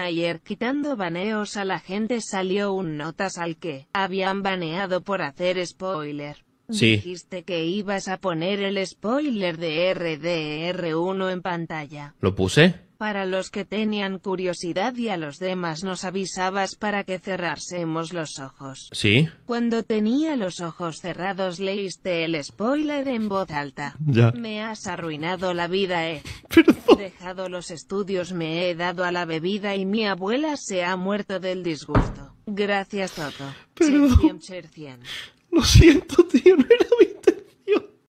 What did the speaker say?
Ayer quitando baneos a la gente salió un notas al que habían baneado por hacer spoiler. Dijiste que ibas a poner el spoiler de RDR1 en pantalla. ¿Lo puse? Para los que tenían curiosidad y a los demás nos avisabas para que cerrásemos los ojos. Sí. Cuando tenía los ojos cerrados leíste el spoiler en voz alta. Ya. Me has arruinado la vida, eh. Perdón. Dejado los estudios me he dado a la bebida y mi abuela se ha muerto del disgusto. Gracias, Toto. Perdón. Lo siento, tío.